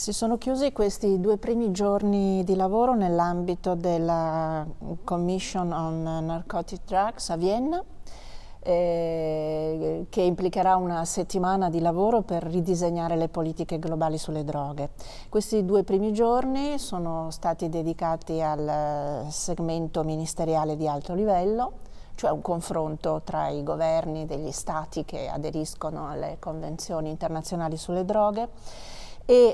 Si sono chiusi questi due primi giorni di lavoro nell'ambito della Commission on Narcotic Drugs a Vienna, eh, che implicherà una settimana di lavoro per ridisegnare le politiche globali sulle droghe. Questi due primi giorni sono stati dedicati al eh, segmento ministeriale di alto livello, cioè un confronto tra i governi degli stati che aderiscono alle convenzioni internazionali sulle droghe e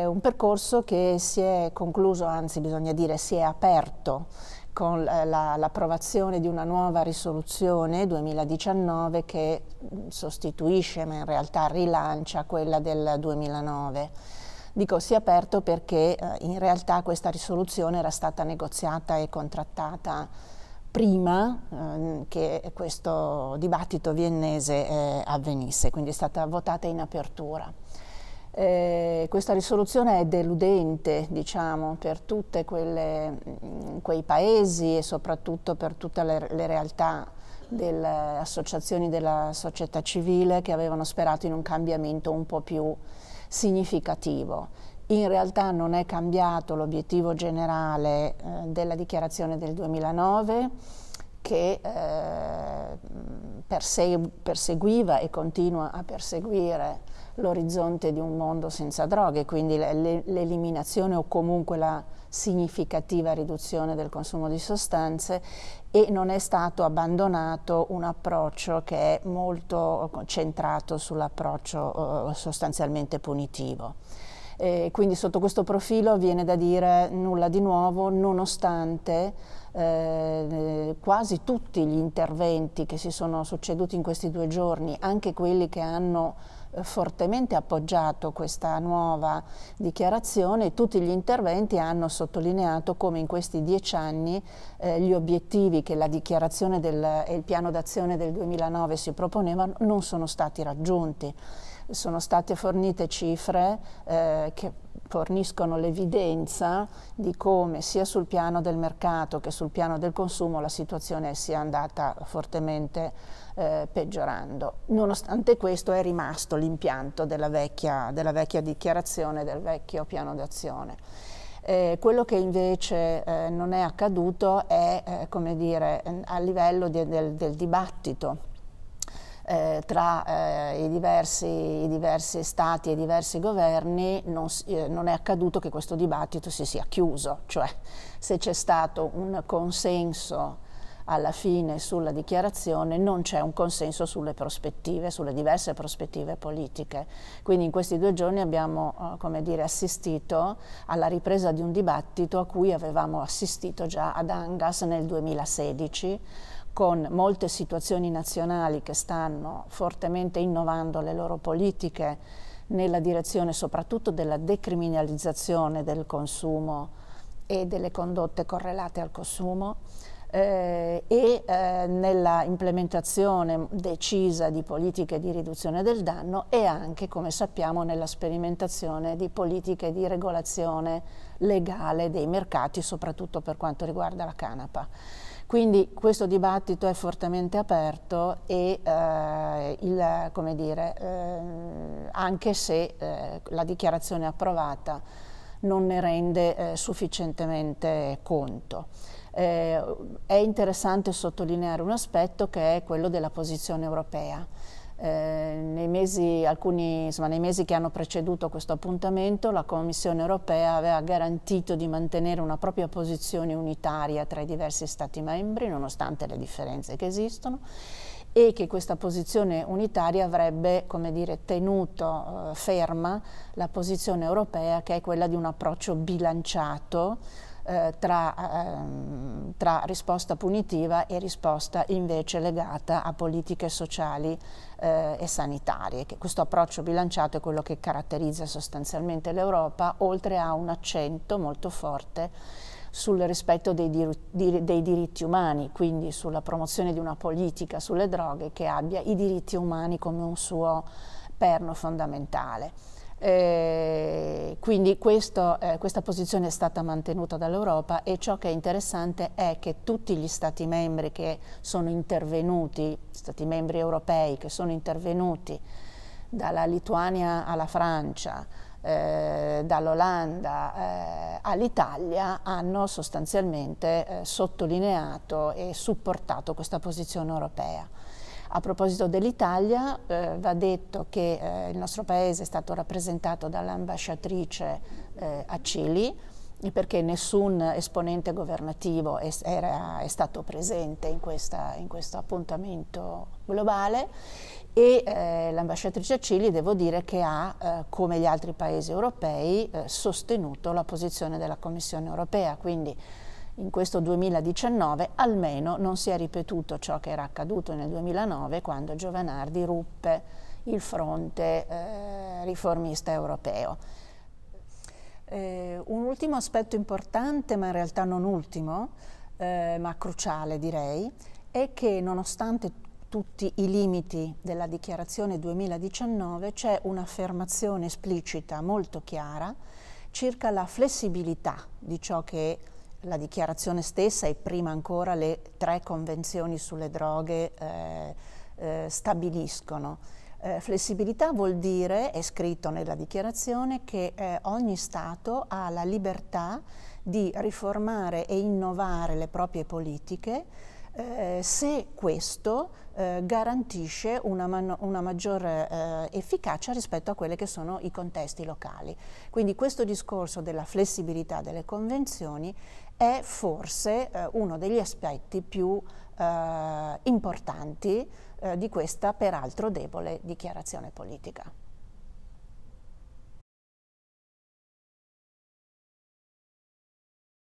eh, un percorso che si è concluso, anzi bisogna dire si è aperto con eh, l'approvazione la, di una nuova risoluzione 2019 che mm, sostituisce, ma in realtà rilancia quella del 2009. Dico si è aperto perché eh, in realtà questa risoluzione era stata negoziata e contrattata prima eh, che questo dibattito viennese eh, avvenisse, quindi è stata votata in apertura. Eh, questa risoluzione è deludente diciamo, per tutti mm, quei paesi e soprattutto per tutte le, le realtà delle eh, associazioni della società civile che avevano sperato in un cambiamento un po' più significativo. In realtà non è cambiato l'obiettivo generale eh, della dichiarazione del 2009 che eh, mm, perseguiva e continua a perseguire l'orizzonte di un mondo senza droghe, quindi l'eliminazione o comunque la significativa riduzione del consumo di sostanze e non è stato abbandonato un approccio che è molto centrato sull'approccio eh, sostanzialmente punitivo. E quindi sotto questo profilo viene da dire nulla di nuovo, nonostante eh, quasi tutti gli interventi che si sono succeduti in questi due giorni, anche quelli che hanno eh, fortemente appoggiato questa nuova dichiarazione, tutti gli interventi hanno sottolineato come in questi dieci anni eh, gli obiettivi che la dichiarazione del, e il piano d'azione del 2009 si proponevano non sono stati raggiunti sono state fornite cifre eh, che forniscono l'evidenza di come sia sul piano del mercato che sul piano del consumo la situazione sia andata fortemente eh, peggiorando. Nonostante questo è rimasto l'impianto della vecchia, della vecchia dichiarazione, del vecchio piano d'azione. Eh, quello che invece eh, non è accaduto è, eh, come dire, a livello di, del, del, dibattito eh, tra eh, i, diversi, i, diversi, stati e i diversi governi non, eh, non, è accaduto che questo dibattito si sia chiuso, cioè se c'è stato un consenso alla fine sulla dichiarazione non c'è un consenso sulle prospettive, sulle diverse prospettive politiche. Quindi in questi due giorni abbiamo eh, dire, assistito alla ripresa di un dibattito a cui avevamo assistito già ad Angas nel 2016 con molte situazioni nazionali che stanno fortemente innovando le loro politiche nella direzione soprattutto della decriminalizzazione del consumo e delle condotte correlate al consumo, eh, e eh, nella implementazione decisa di politiche di riduzione del danno e anche, come sappiamo, nella sperimentazione di politiche di regolazione legale dei mercati, soprattutto per quanto riguarda la canapa. Quindi questo dibattito è fortemente aperto e eh, il, dire, eh, anche se eh, la dichiarazione approvata non ne rende eh, sufficientemente conto. Eh, è interessante sottolineare un aspetto che è quello della posizione europea. Eh, nei, mesi, alcuni, insomma, nei, mesi, che hanno preceduto questo appuntamento la Commissione europea aveva garantito di mantenere una propria posizione unitaria tra i diversi Stati membri, nonostante le differenze che esistono, e che questa posizione unitaria avrebbe dire, tenuto eh, ferma la posizione europea che è quella di un approccio bilanciato eh, tra, ehm, tra, risposta punitiva e risposta invece legata a politiche sociali eh, e sanitarie. Che questo approccio bilanciato è quello che caratterizza sostanzialmente l'Europa, oltre a un accento molto forte sul rispetto dei, dir dei, diritti umani, quindi sulla promozione di una politica sulle droghe che abbia i diritti umani come un suo perno fondamentale. Eh, quindi questo, eh, questa posizione è stata mantenuta dall'Europa e ciò che è interessante è che tutti gli Stati membri che sono intervenuti, Stati membri europei che sono intervenuti, dalla Lituania alla Francia, eh, dall'Olanda eh, all'Italia hanno sostanzialmente eh, sottolineato e supportato questa posizione europea. A proposito dell'Italia, eh, va detto che eh, il nostro paese è stato rappresentato dall'ambasciatrice eh, Cili, perché nessun esponente governativo è, era, è stato presente in, questa, in, questo appuntamento globale e eh, l'ambasciatrice Cili devo dire che ha, eh, come gli altri paesi europei, eh, sostenuto la posizione della Commissione europea, quindi in questo 2019 almeno non si è ripetuto ciò che era accaduto nel 2009 quando Giovanardi ruppe il fronte eh, riformista europeo. Eh, un ultimo aspetto importante, ma in realtà non ultimo, eh, ma cruciale direi, è che nonostante tutti i limiti della dichiarazione 2019 c'è un'affermazione esplicita molto chiara circa la flessibilità di ciò che la dichiarazione stessa e prima ancora le tre convenzioni sulle droghe eh, eh stabiliscono eh, flessibilità vuol dire, è scritto nella dichiarazione, che eh, ogni Stato ha la libertà di riformare e innovare le proprie politiche eh, se questo eh, garantisce una, una maggior eh, efficacia rispetto a quelli che sono i contesti locali. Quindi questo discorso della flessibilità delle convenzioni è forse eh, uno degli aspetti più eh, importanti di questa peraltro debole dichiarazione politica.